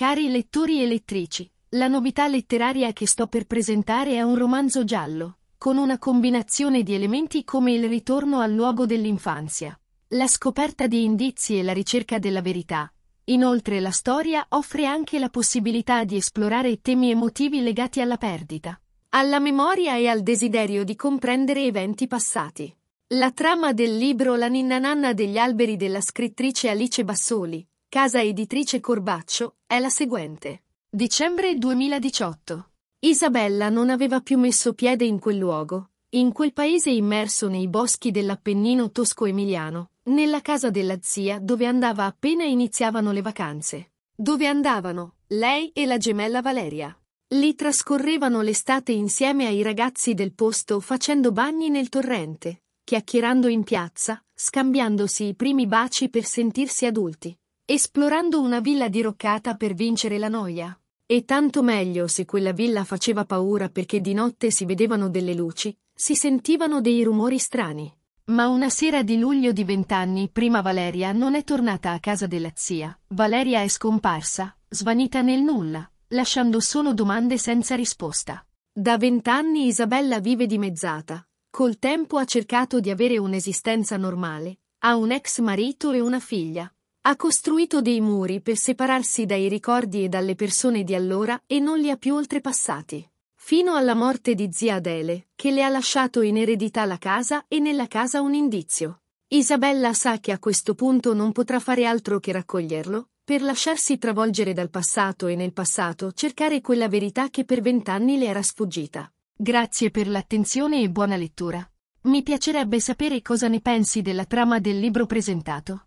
Cari lettori e lettrici, la novità letteraria che sto per presentare è un romanzo giallo, con una combinazione di elementi come il ritorno al luogo dell'infanzia, la scoperta di indizi e la ricerca della verità. Inoltre la storia offre anche la possibilità di esplorare temi emotivi legati alla perdita, alla memoria e al desiderio di comprendere eventi passati. La trama del libro La ninna nanna degli alberi della scrittrice Alice Bassoli, Casa editrice Corbaccio, è la seguente. Dicembre 2018. Isabella non aveva più messo piede in quel luogo, in quel paese immerso nei boschi dell'Appennino tosco-emiliano, nella casa della zia dove andava appena iniziavano le vacanze. Dove andavano, lei e la gemella Valeria. Lì trascorrevano l'estate insieme ai ragazzi del posto facendo bagni nel torrente, chiacchierando in piazza, scambiandosi i primi baci per sentirsi adulti, esplorando una villa diroccata per vincere la noia. E tanto meglio se quella villa faceva paura perché di notte si vedevano delle luci, si sentivano dei rumori strani. Ma una sera di luglio di vent'anni prima Valeria non è tornata a casa della zia. Valeria è scomparsa, svanita nel nulla, lasciando solo domande senza risposta. Da vent'anni Isabella vive dimezzata. Col tempo ha cercato di avere un'esistenza normale. Ha un ex marito e una figlia, ha costruito dei muri per separarsi dai ricordi e dalle persone di allora e non li ha più oltrepassati. Fino alla morte di zia Adele, che le ha lasciato in eredità la casa e nella casa un indizio. Isabella sa che a questo punto non potrà fare altro che raccoglierlo, per lasciarsi travolgere dal passato e nel passato cercare quella verità che per vent'anni le era sfuggita. Grazie per l'attenzione e buona lettura. Mi piacerebbe sapere cosa ne pensi della trama del libro presentato.